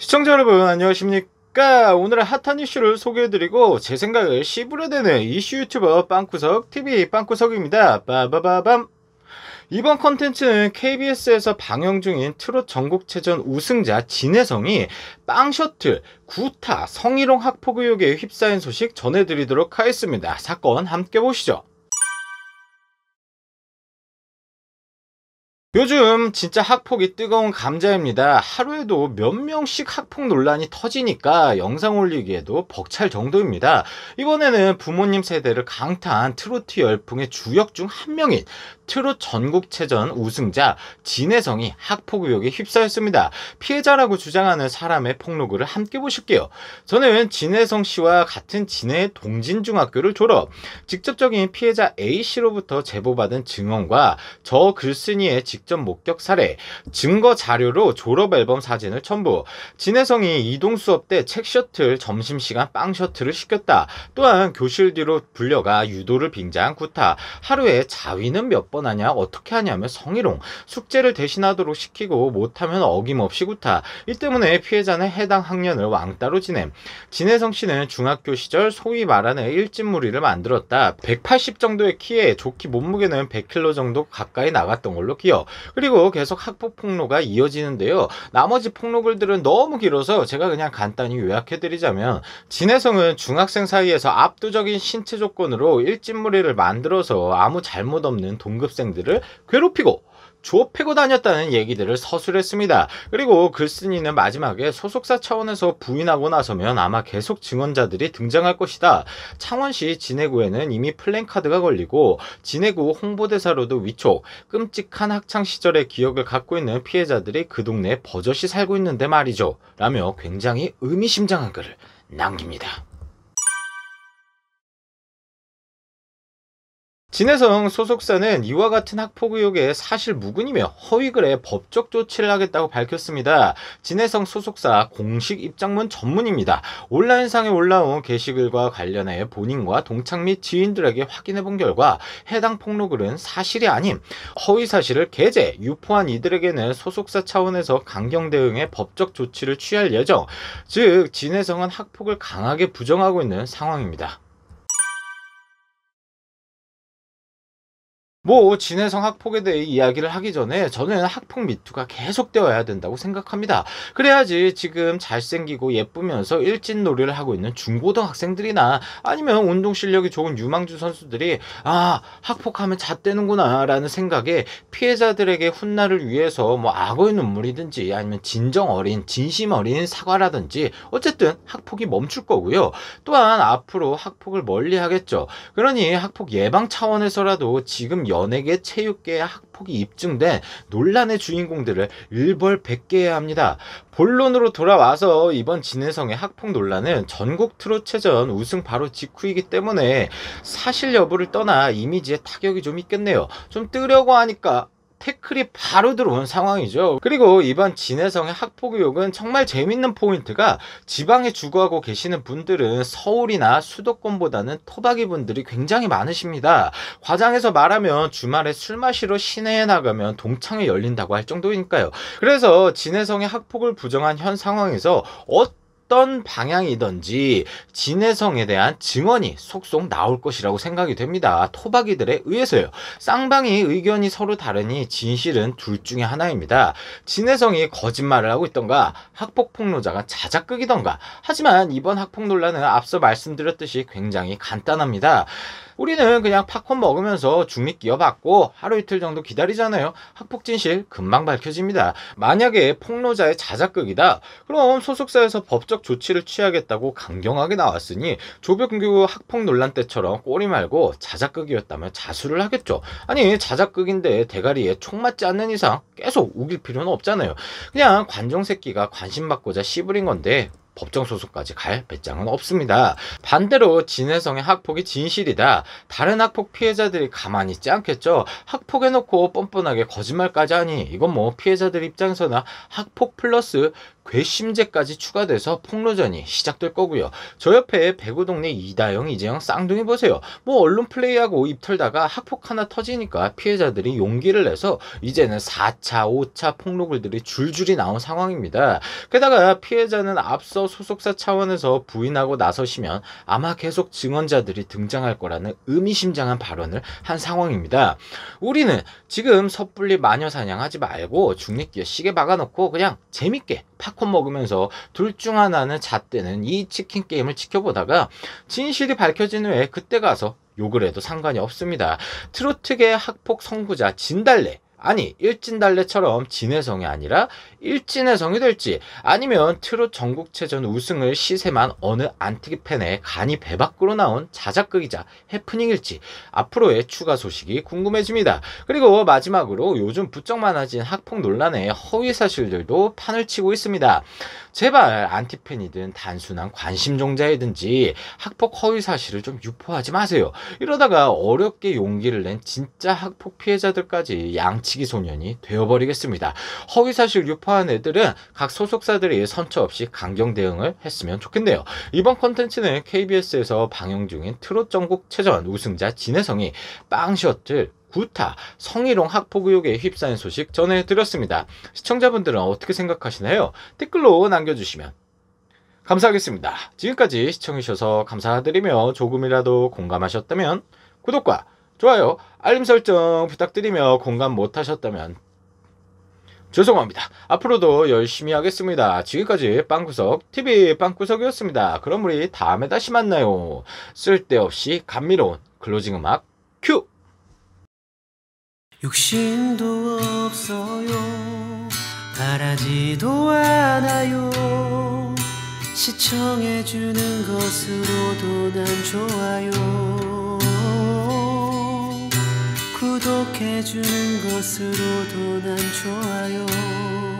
시청자 여러분 안녕하십니까 오늘의 핫한 이슈를 소개해드리고 제 생각을 시부려대는 이슈 유튜버 빵구석 TV 빵구석입니다 빠바바밤 이번 컨텐츠는 KBS에서 방영 중인 트롯 전국체전 우승자 진혜성이 빵셔틀, 구타, 성희롱 학폭 의혹에 휩싸인 소식 전해드리도록 하겠습니다 사건 함께 보시죠 요즘 진짜 학폭이 뜨거운 감자입니다. 하루에도 몇 명씩 학폭 논란이 터지니까 영상 올리기에도 벅찰 정도입니다. 이번에는 부모님 세대를 강타한 트로트 열풍의 주역 중 한 명인 트롯 전국체전 우승자 진혜성이 학폭 의혹에 휩싸였습니다. 피해자라고 주장하는 사람의 폭로글을 함께 보실게요. 저는 진혜성 씨와 같은 진해 동진중학교를 졸업, 직접적인 피해자 A씨로부터 제보받은 증언과 저 글쓴이의 직 직접 목격 사례, 증거 자료로 졸업 앨범 사진을 첨부, 진해성이 이동 수업 때 책 셔틀, 점심시간 빵 셔틀을 시켰다. 또한 교실 뒤로 불려가 유도를 빙자한 구타, 하루에 자위는 몇 번 하냐, 어떻게 하냐며 성희롱, 숙제를 대신하도록 시키고 못하면 어김없이 구타. 이 때문에 피해자는 해당 학년을 왕따로 지냄. 진해성 씨는 중학교 시절 소위 말하는 일진무리를 만들었다. 180 정도의 키에 좋기 몸무게는 100kg 정도 가까이 나갔던 걸로 기억. 그리고 계속 학폭 폭로가 이어지는데요. 나머지 폭로글들은 너무 길어서 제가 그냥 간단히 요약해드리자면 진해성은 중학생 사이에서 압도적인 신체 조건으로 일진무리를 만들어서 아무 잘못 없는 동급생들을 괴롭히고 조패고 다녔다는 얘기들을 서술했습니다. 그리고 글쓴이는 마지막에 소속사 차원에서 부인하고 나서면 아마 계속 증언자들이 등장할 것이다. 창원시 진해구에는 이미 플랜카드가 걸리고 진해구 홍보대사로도 위촉, 끔찍한 학창 시절의 기억을 갖고 있는 피해자들이 그 동네에 버젓이 살고 있는데 말이죠. 라며 굉장히 의미심장한 글을 남깁니다. 진해성 소속사는 이와 같은 학폭 의혹에 사실 무근이며 허위글에 법적 조치를 하겠다고 밝혔습니다. 진해성 소속사 공식 입장문 전문입니다. 온라인상에 올라온 게시글과 관련해 본인과 동창 및 지인들에게 확인해 본 결과 해당 폭로글은 사실이 아님 허위 사실을 게재, 유포한 이들에게는 소속사 차원에서 강경 대응의 법적 조치를 취할 예정. 즉 진해성은 학폭을 강하게 부정하고 있는 상황입니다. 뭐 진해성 학폭에 대해 이야기를 하기 전에 저는 학폭 미투가 계속되어야 된다고 생각합니다. 그래야지 지금 잘생기고 예쁘면서 일진 놀이를 하고 있는 중고등학생들이나 아니면 운동 실력이 좋은 유망주 선수들이 아 학폭하면 잣대는구나 라는 생각에 피해자들에게 훗날을 위해서 뭐 악어의 눈물이든지 아니면 진정 어린 진심 어린 사과라든지 어쨌든 학폭이 멈출 거고요. 또한 앞으로 학폭을 멀리 하겠죠. 그러니 학폭 예방 차원에서라도 지금 연예계, 체육계의 학폭이 입증된 논란의 주인공들을 일벌 백계해야 합니다. 본론으로 돌아와서 이번 진해성의 학폭 논란은 전국 트롯체전 우승 바로 직후이기 때문에 사실 여부를 떠나 이미지에 타격이 좀 있겠네요. 좀 뜨려고 하니까 태클이 바로 들어온 상황이죠. 그리고 이번 진해성의 학폭의혹은 정말 재밌는 포인트가 지방에 주거하고 계시는 분들은 서울이나 수도권보다는 토박이 분들이 굉장히 많으십니다. 과장해서 말하면 주말에 술 마시러 시내에 나가면 동창회 열린다고 할 정도니까요. 그래서 진해성의 학폭을 부정한 현 상황에서 어떤 어떤 방향이든지 진해성에 대한 증언이 속속 나올 것이라고 생각이 됩니다. 토박이들에 의해서요. 쌍방이 의견이 서로 다르니 진실은 둘 중에 하나입니다. 진해성이 거짓말을 하고 있던가 학폭 폭로자가 자작극이던가 하지만 이번 학폭 논란은 앞서 말씀드렸듯이 굉장히 간단합니다. 우리는 그냥 팝콘 먹으면서 중립 끼어받고 하루 이틀 정도 기다리잖아요. 학폭 진실 금방 밝혀집니다. 만약에 폭로자의 자작극이다. 그럼 소속사에서 법적 조치를 취하겠다고 강경하게 나왔으니 조병규 학폭 논란 때처럼 꼬리 말고 자작극이었다면 자수를 하겠죠. 아니 자작극인데 대가리에 총 맞지 않는 이상 계속 우길 필요는 없잖아요. 그냥 관종 새끼가 관심 받고자 씨부린 건데 법정 소속까지 갈 배짱은 없습니다. 반대로 진해성의 학폭이 진실이다. 다른 학폭 피해자들이 가만히 있지 않겠죠. 학폭해놓고 뻔뻔하게 거짓말까지 하니 이건 뭐 피해자들 입장에서나 학폭 플러스 괘씸죄까지 추가돼서 폭로전이 시작될 거고요. 저 옆에 배구 동네 이다영, 이재영 쌍둥이 보세요. 뭐 얼른 플레이하고 입 털다가 학폭 하나 터지니까 피해자들이 용기를 내서 이제는 4차, 5차 폭로글들이 줄줄이 나온 상황입니다. 게다가 피해자는 앞서 소속사 차원에서 부인하고 나서시면 아마 계속 증언자들이 등장할 거라는 의미심장한 발언을 한 상황입니다. 우리는 지금 섣불리 마녀 사냥하지 말고 중립기어 시계 박아놓고 그냥 재밌게 팝콘 먹으면서 둘 중 하나는 잣대는 이 치킨 게임을 지켜보다가 진실이 밝혀진 후에 그때 가서 욕을 해도 상관이 없습니다. 트로트계 학폭 선구자 진달래 아니 일진달래처럼 진해성이 아니라 일진해성이 될지 아니면 트롯 전국체전 우승을 시세만 어느 안티기 팬의 간이 배 밖으로 나온 자작극이자 해프닝일지 앞으로의 추가 소식이 궁금해집니다. 그리고 마지막으로 요즘 부쩍 많아진 학폭 논란의 허위 사실들도 판을 치고 있습니다. 제발 안티팬이든 단순한 관심종자이든지 학폭 허위 사실을 좀 유포하지 마세요. 이러다가 어렵게 용기를 낸 진짜 학폭 피해자들까지 양치기 소년이 되어버리겠습니다. 허위 사실 유포한 애들은 각소속사들이 선처 없이 강경 대응을 했으면 좋겠네요. 이번 컨텐츠는 KBS에서 방영 중인 트롯 전국체전 우승자 진해성이 빵 셔틀 구타, 성희롱 학폭의혹에 휩싸인 소식 전해드렸습니다. 시청자분들은 어떻게 생각하시나요? 댓글로 남겨주시면 감사하겠습니다. 지금까지 시청해주셔서 감사드리며 조금이라도 공감하셨다면 구독과 좋아요, 알림 설정 부탁드리며 공감 못하셨다면 죄송합니다. 앞으로도 열심히 하겠습니다. 지금까지 빵구석 TV 빵구석이었습니다. 그럼 우리 다음에 다시 만나요. 쓸데없이 감미로운 클로징 음악 큐! 욕심도 없어요 바라지도 않아요 시청해주는 것으로도 난 좋아요 구독해주는 것으로도 난 좋아요